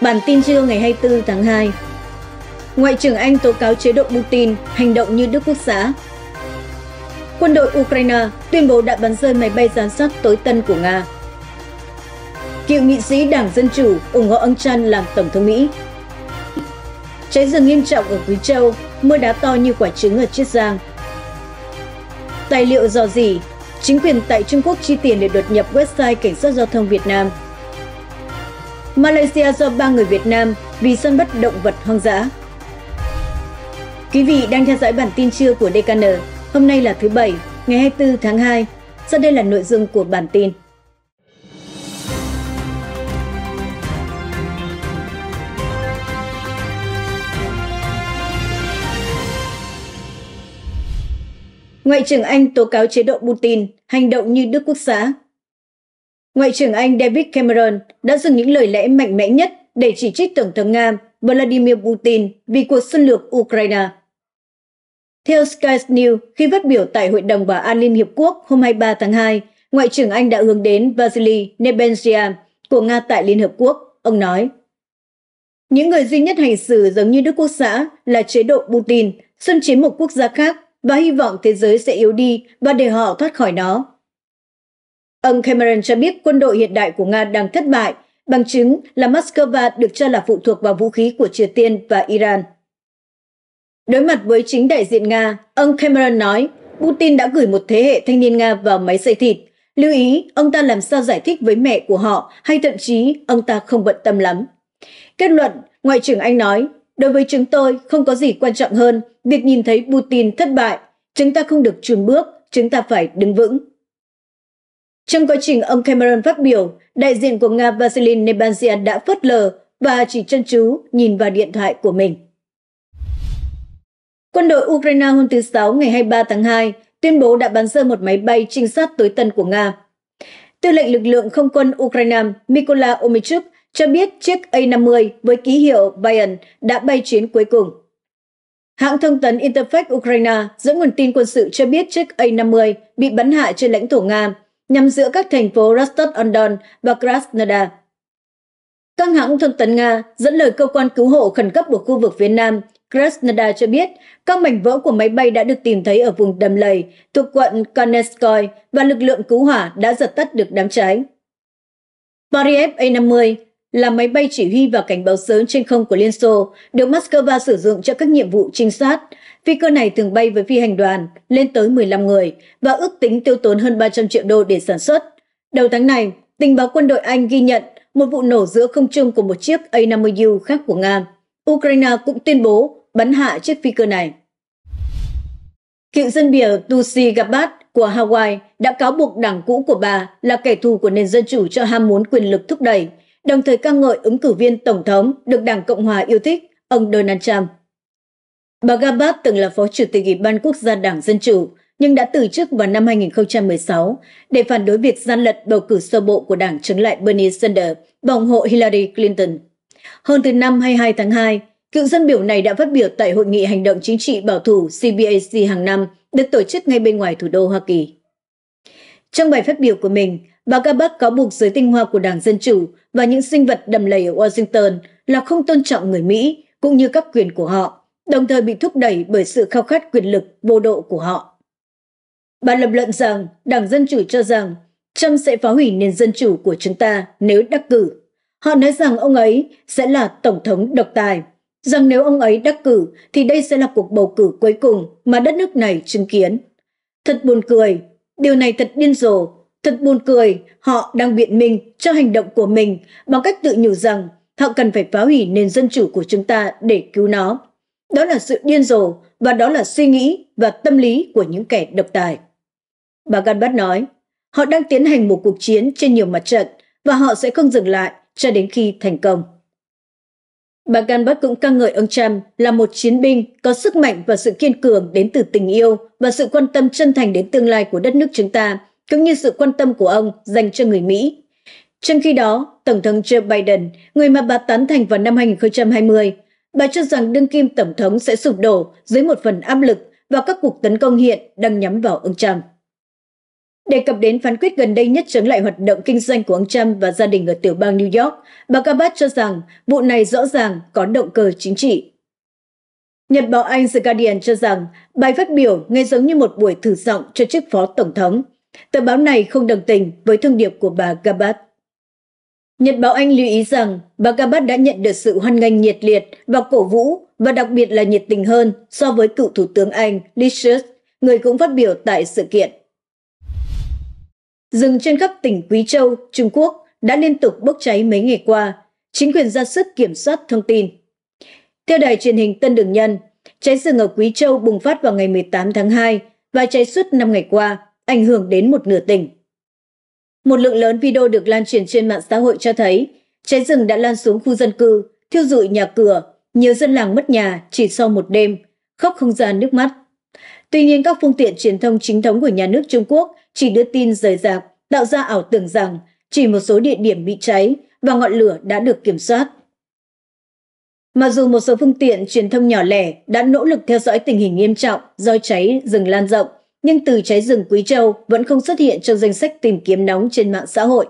Bản tin trưa ngày 24 tháng 2 Ngoại trưởng Anh tố cáo chế độ Putin, hành động như Đức Quốc xã. Quân đội Ukraine tuyên bố đã bắn rơi máy bay giám sát tối tân của Nga. Cựu nghị sĩ Đảng Dân Chủ ủng hộ ông Trump làm Tổng thống Mỹ. Cháy rừng nghiêm trọng ở Quý Châu, mưa đá to như quả trứng ở Chiết Giang. Tài liệu dò dỉ, chính quyền tại Trung Quốc chi tiền để đột nhập website Cảnh sát Giao thông Việt Nam – Malaysia do 3 người Việt Nam vì săn bắt động vật hoang dã. Quý vị đang theo dõi bản tin trưa của DKN. Hôm nay là thứ Bảy, ngày 24 tháng 2. Sau đây là nội dung của bản tin. Ngoại trưởng Anh tố cáo chế độ Putin, hành động như Đức Quốc xã, Ngoại trưởng Anh David Cameron đã dùng những lời lẽ mạnh mẽ nhất để chỉ trích Tổng thống Nga Vladimir Putin vì cuộc xâm lược Ukraine. Theo Sky News, khi phát biểu tại Hội đồng Bảo an Liên Hiệp Quốc hôm 23 tháng 2, Ngoại trưởng Anh đã hướng đến Vasily Nebenzia của Nga tại Liên Hợp Quốc. Ông nói, Những người duy nhất hành xử giống như Đức Quốc xã là chế độ Putin, xâm chiếm một quốc gia khác và hy vọng thế giới sẽ yếu đi và để họ thoát khỏi nó. Ông Cameron cho biết quân đội hiện đại của Nga đang thất bại, bằng chứng là Moscow được cho là phụ thuộc vào vũ khí của Triều Tiên và Iran. Đối mặt với chính đại diện Nga, ông Cameron nói Putin đã gửi một thế hệ thanh niên Nga vào máy xây thịt. Lưu ý, ông ta làm sao giải thích với mẹ của họ hay thậm chí ông ta không bận tâm lắm. Kết luận, Ngoại trưởng Anh nói, đối với chúng tôi không có gì quan trọng hơn việc nhìn thấy Putin thất bại. Chúng ta không được chùn bước, chúng ta phải đứng vững. Trong quá trình ông Cameron phát biểu, đại diện của Nga Vasily Nebanzian đã phớt lờ và chỉ chân chú nhìn vào điện thoại của mình. Quân đội Ukraine hôm thứ Sáu ngày 23 tháng 2 tuyên bố đã bắn rơi một máy bay trinh sát tối tân của Nga. Tư lệnh lực lượng không quân Ukraine Mikola Omichuk cho biết chiếc A-50 với ký hiệu Bayern đã bay chuyến cuối cùng. Hãng thông tấn Interfax Ukraine dẫn nguồn tin quân sự cho biết chiếc A-50 bị bắn hạ trên lãnh thổ Nga nhằm giữa các thành phố Rostov-on-Don và Krasnodar. Các hãng thông tấn Nga dẫn lời cơ quan cứu hộ khẩn cấp của khu vực phía Nam Krasnodar cho biết các mảnh vỡ của máy bay đã được tìm thấy ở vùng đầm lầy thuộc quận Kanetskoy và lực lượng cứu hỏa đã dập tắt được đám cháy. Pariev A-50 là máy bay chỉ huy và cảnh báo sớm trên không của Liên Xô, được Moscow sử dụng cho các nhiệm vụ trinh sát. Phi cơ này thường bay với phi hành đoàn lên tới 15 người và ước tính tiêu tốn hơn 300 triệu đô để sản xuất. Đầu tháng này, tình báo quân đội Anh ghi nhận một vụ nổ giữa không trung của một chiếc A-50U khác của Nga. Ukraine cũng tuyên bố bắn hạ chiếc phi cơ này. Cựu dân biểu Tulsi Gabbard của Hawaii đã cáo buộc đảng cũ của bà là kẻ thù của nền dân chủ cho ham muốn quyền lực thúc đẩy – đồng thời ca ngợi ứng cử viên Tổng thống được Đảng Cộng Hòa yêu thích, ông Donald Trump. Bà Gabbard từng là Phó Chủ tịch Ủy ban Quốc gia Đảng Dân Chủ, nhưng đã từ chức vào năm 2016 để phản đối việc gian lận bầu cử sơ bộ của đảng chống lại Bernie Sanders và ủng hộ Hillary Clinton. Hơn từ năm 22 tháng 2, cựu dân biểu này đã phát biểu tại Hội nghị Hành động Chính trị Bảo thủ CBAC hàng năm được tổ chức ngay bên ngoài thủ đô Hoa Kỳ. Trong bài phát biểu của mình, Bà bắc cáo buộc giới tinh hoa của Đảng Dân Chủ và những sinh vật đầm lầy ở Washington là không tôn trọng người Mỹ cũng như các quyền của họ, đồng thời bị thúc đẩy bởi sự khao khát quyền lực vô độ của họ. Bà lập luận rằng Đảng Dân Chủ cho rằng Trump sẽ phá hủy nền dân chủ của chúng ta nếu đắc cử. Họ nói rằng ông ấy sẽ là Tổng thống độc tài, rằng nếu ông ấy đắc cử thì đây sẽ là cuộc bầu cử cuối cùng mà đất nước này chứng kiến. Thật buồn cười, điều này thật điên rồ Thật buồn cười, họ đang biện minh cho hành động của mình bằng cách tự nhủ rằng họ cần phải phá hủy nền dân chủ của chúng ta để cứu nó. Đó là sự điên rồ và đó là suy nghĩ và tâm lý của những kẻ độc tài. Bà ganbat nói, họ đang tiến hành một cuộc chiến trên nhiều mặt trận và họ sẽ không dừng lại cho đến khi thành công. Bà ganbat cũng ca ngợi ông Trump là một chiến binh có sức mạnh và sự kiên cường đến từ tình yêu và sự quan tâm chân thành đến tương lai của đất nước chúng ta cũng như sự quan tâm của ông dành cho người Mỹ. Trong khi đó, Tổng thống Joe Biden, người mà bà tán thành vào năm 2020, bà cho rằng đương kim Tổng thống sẽ sụp đổ dưới một phần áp lực và các cuộc tấn công hiện đang nhắm vào ông Trump. Đề cập đến phán quyết gần đây nhất chống lại hoạt động kinh doanh của ông Trump và gia đình ở tiểu bang New York, bà Gabbard cho rằng vụ này rõ ràng có động cơ chính trị. Nhật báo Anh The Guardian cho rằng bài phát biểu nghe giống như một buổi thử giọng cho chức phó tổng thống – Tờ báo này không đồng tình với thông điệp của bà Gabbard. Nhật báo Anh lưu ý rằng bà Gabbard đã nhận được sự hoan nghênh nhiệt liệt và cổ vũ và đặc biệt là nhiệt tình hơn so với cựu Thủ tướng Anh Liz người cũng phát biểu tại sự kiện. Rừng trên khắp tỉnh Quý Châu, Trung Quốc đã liên tục bốc cháy mấy ngày qua, chính quyền ra sức kiểm soát thông tin. Theo đài truyền hình Tân Đường Nhân, cháy rừng ở Quý Châu bùng phát vào ngày 18 tháng 2 và cháy suốt 5 ngày qua ảnh hưởng đến một nửa tỉnh. Một lượng lớn video được lan truyền trên mạng xã hội cho thấy cháy rừng đã lan xuống khu dân cư, thiêu rụi nhà cửa, nhiều dân làng mất nhà chỉ sau một đêm, khóc không ra nước mắt. Tuy nhiên các phương tiện truyền thông chính thống của nhà nước Trung Quốc chỉ đưa tin rời rạc, tạo ra ảo tưởng rằng chỉ một số địa điểm bị cháy và ngọn lửa đã được kiểm soát. Mặc dù một số phương tiện truyền thông nhỏ lẻ đã nỗ lực theo dõi tình hình nghiêm trọng do cháy rừng lan rộng, nhưng từ cháy rừng Quý Châu vẫn không xuất hiện trong danh sách tìm kiếm nóng trên mạng xã hội.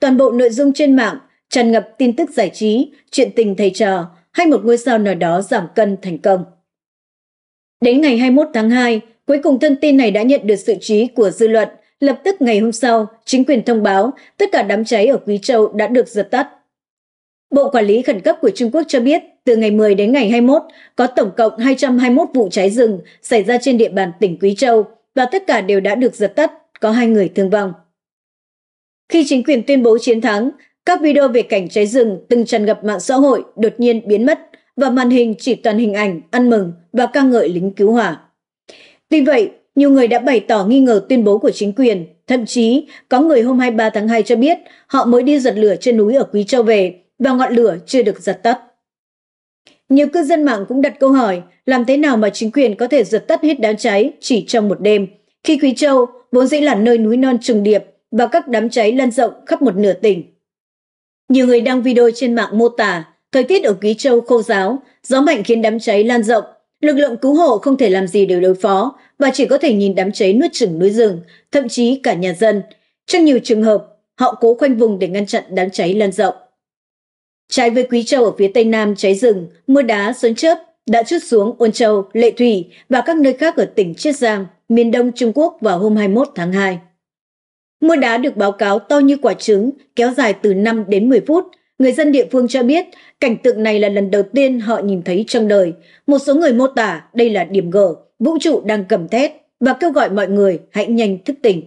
Toàn bộ nội dung trên mạng tràn ngập tin tức giải trí, chuyện tình thầy trò hay một ngôi sao nào đó giảm cân thành công. Đến ngày 21 tháng 2, cuối cùng thông tin này đã nhận được sự trí của dư luận. Lập tức ngày hôm sau, chính quyền thông báo tất cả đám cháy ở Quý Châu đã được dập tắt. Bộ Quản lý Khẩn cấp của Trung Quốc cho biết, từ ngày 10 đến ngày 21, có tổng cộng 221 vụ cháy rừng xảy ra trên địa bàn tỉnh Quý Châu, và tất cả đều đã được dập tắt, có hai người thương vong. Khi chính quyền tuyên bố chiến thắng, các video về cảnh cháy rừng từng tràn ngập mạng xã hội đột nhiên biến mất và màn hình chỉ toàn hình ảnh ăn mừng và ca ngợi lính cứu hỏa. Tuy vậy, nhiều người đã bày tỏ nghi ngờ tuyên bố của chính quyền. Thậm chí, có người hôm 23 tháng 2 cho biết họ mới đi giật lửa trên núi ở Quý Châu về và ngọn lửa chưa được dập tắt. Nhiều cư dân mạng cũng đặt câu hỏi làm thế nào mà chính quyền có thể dập tắt hết đám cháy chỉ trong một đêm, khi Quý Châu vốn dĩ là nơi núi non trùng điệp và các đám cháy lan rộng khắp một nửa tỉnh. Nhiều người đăng video trên mạng mô tả thời tiết ở Quý Châu khô giáo, gió mạnh khiến đám cháy lan rộng, lực lượng cứu hộ không thể làm gì để đối phó và chỉ có thể nhìn đám cháy nuốt chửng núi rừng, thậm chí cả nhà dân. Trong nhiều trường hợp, họ cố khoanh vùng để ngăn chặn đám cháy lan rộng. Trái với Quý Châu ở phía Tây Nam cháy rừng, mưa đá, sớm chớp đã chút xuống Ôn Châu, Lệ Thủy và các nơi khác ở tỉnh Chiết Giang, miền đông Trung Quốc vào hôm 21 tháng 2. Mưa đá được báo cáo to như quả trứng, kéo dài từ 5 đến 10 phút. Người dân địa phương cho biết, cảnh tượng này là lần đầu tiên họ nhìn thấy trong đời. Một số người mô tả đây là điểm gở, vũ trụ đang cầm thét và kêu gọi mọi người hãy nhanh thức tỉnh.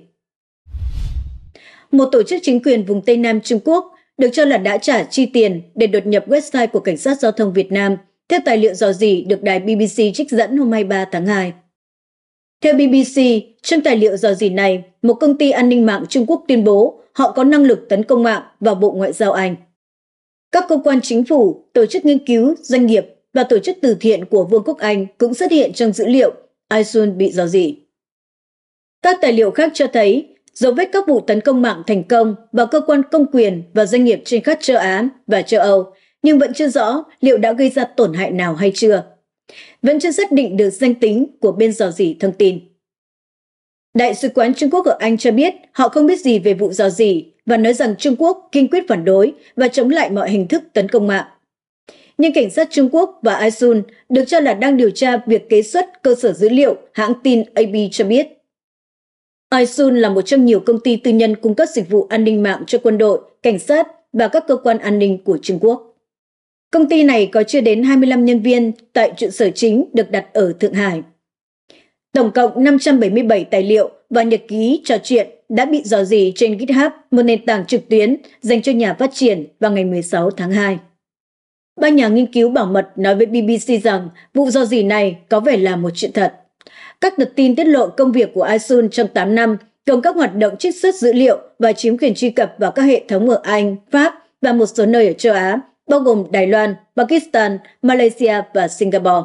Một tổ chức chính quyền vùng Tây Nam Trung Quốc được cho là đã trả chi tiền để đột nhập website của Cảnh sát Giao thông Việt Nam, theo tài liệu dò dỉ được đài BBC trích dẫn hôm 23 tháng 2. Theo BBC, trong tài liệu dò dỉ này, một công ty an ninh mạng Trung Quốc tuyên bố họ có năng lực tấn công mạng vào Bộ Ngoại giao Anh. Các cơ quan chính phủ, tổ chức nghiên cứu, doanh nghiệp và tổ chức từ thiện của Vương quốc Anh cũng xuất hiện trong dữ liệu iSun bị dò dỉ. Các tài liệu khác cho thấy dấu vết các vụ tấn công mạng thành công vào cơ quan công quyền và doanh nghiệp trên khắp châu Á và châu Âu, nhưng vẫn chưa rõ liệu đã gây ra tổn hại nào hay chưa. Vẫn chưa xác định được danh tính của bên dò dỉ thông tin. Đại sứ quán Trung Quốc ở Anh cho biết họ không biết gì về vụ dò dỉ và nói rằng Trung Quốc kiên quyết phản đối và chống lại mọi hình thức tấn công mạng. Nhưng cảnh sát Trung Quốc và ISUN được cho là đang điều tra việc kế xuất cơ sở dữ liệu hãng tin AB cho biết iSun là một trong nhiều công ty tư nhân cung cấp dịch vụ an ninh mạng cho quân đội, cảnh sát và các cơ quan an ninh của Trung Quốc. Công ty này có chưa đến 25 nhân viên tại trụ sở chính được đặt ở Thượng Hải. Tổng cộng 577 tài liệu và nhật ký trò chuyện đã bị dò dỉ trên GitHub, một nền tảng trực tuyến dành cho nhà phát triển vào ngày 16 tháng 2. Ba nhà nghiên cứu bảo mật nói với BBC rằng vụ dò dỉ này có vẻ là một chuyện thật. Các tờ tin tiết lộ công việc của ISUN trong 8 năm gồm các hoạt động trích xuất dữ liệu và chiếm quyền truy cập vào các hệ thống ở Anh, Pháp và một số nơi ở châu Á, bao gồm Đài Loan, Pakistan, Malaysia và Singapore.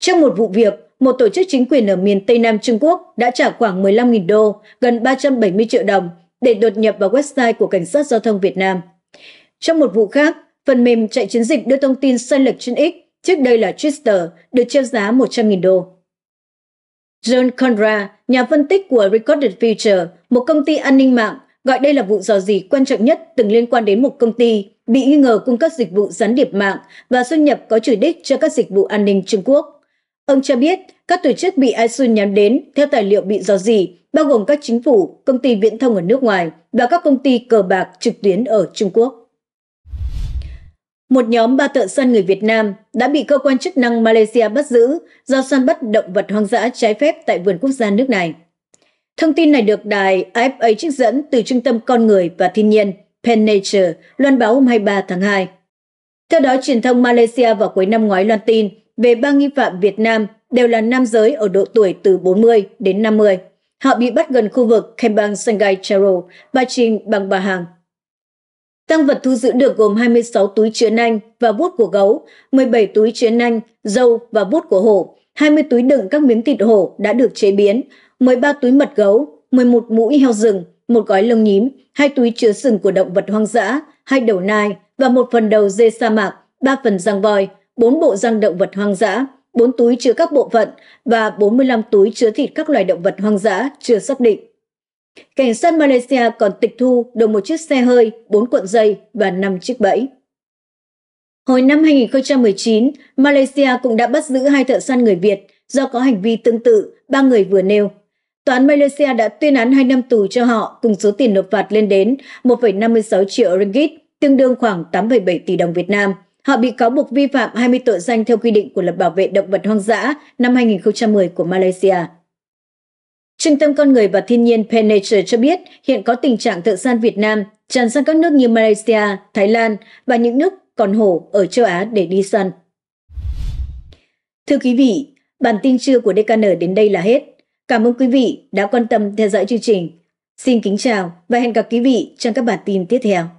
Trong một vụ việc, một tổ chức chính quyền ở miền Tây Nam Trung Quốc đã trả khoảng 15.000 đô, gần 370 triệu đồng, để đột nhập vào website của Cảnh sát Giao thông Việt Nam. Trong một vụ khác, phần mềm chạy chiến dịch đưa thông tin sai lệch trên X, trước đây là Twitter, được treo giá 100.000 đô. John Conra, nhà phân tích của Recorded Future, một công ty an ninh mạng, gọi đây là vụ dò dỉ quan trọng nhất từng liên quan đến một công ty bị nghi ngờ cung cấp dịch vụ gián điệp mạng và xuất nhập có chủ đích cho các dịch vụ an ninh Trung Quốc. Ông cho biết các tổ chức bị ISIL nhắm đến theo tài liệu bị dò dỉ, bao gồm các chính phủ, công ty viễn thông ở nước ngoài và các công ty cờ bạc trực tuyến ở Trung Quốc. Một nhóm ba tợ săn người Việt Nam đã bị cơ quan chức năng Malaysia bắt giữ do săn bắt động vật hoang dã trái phép tại vườn quốc gia nước này. Thông tin này được đài AFA trích dẫn từ Trung tâm Con người và Thiên nhiên Pen Nature loan báo hôm 23 tháng 2. Theo đó, truyền thông Malaysia vào cuối năm ngoái loan tin về ba nghi phạm Việt Nam đều là nam giới ở độ tuổi từ 40 đến 50. Họ bị bắt gần khu vực Kembang Sungai Charo, Ba Bang Bahang, Tăng vật thu giữ được gồm 26 túi chứa nanh và bút của gấu, 17 túi chứa nanh, dâu và bút của hổ, 20 túi đựng các miếng thịt hổ đã được chế biến, 13 túi mật gấu, 11 mũi heo rừng, một gói lông nhím, hai túi chứa sừng của động vật hoang dã, hai đầu nai và một phần đầu dê sa mạc, ba phần răng voi, bốn bộ răng động vật hoang dã, bốn túi chứa các bộ phận và 45 túi chứa thịt các loài động vật hoang dã chưa xác định. Cảnh sát Malaysia còn tịch thu được một chiếc xe hơi, bốn cuộn dây và năm chiếc bẫy. Hồi năm 2019, Malaysia cũng đã bắt giữ hai thợ săn người Việt do có hành vi tương tự ba người vừa nêu. Tòa án Malaysia đã tuyên án 2 năm tù cho họ cùng số tiền nộp phạt lên đến 1,56 triệu ringgit, tương đương khoảng 8,7 tỷ đồng Việt Nam. Họ bị cáo buộc vi phạm 20 tội danh theo quy định của luật bảo vệ động vật hoang dã năm 2010 của Malaysia. Trung tâm Con người và Thiên nhiên Penature cho biết hiện có tình trạng thợ săn Việt Nam tràn sang các nước như Malaysia, Thái Lan và những nước còn hổ ở châu Á để đi săn. Thưa quý vị, bản tin trưa của DKN đến đây là hết. Cảm ơn quý vị đã quan tâm theo dõi chương trình. Xin kính chào và hẹn gặp quý vị trong các bản tin tiếp theo.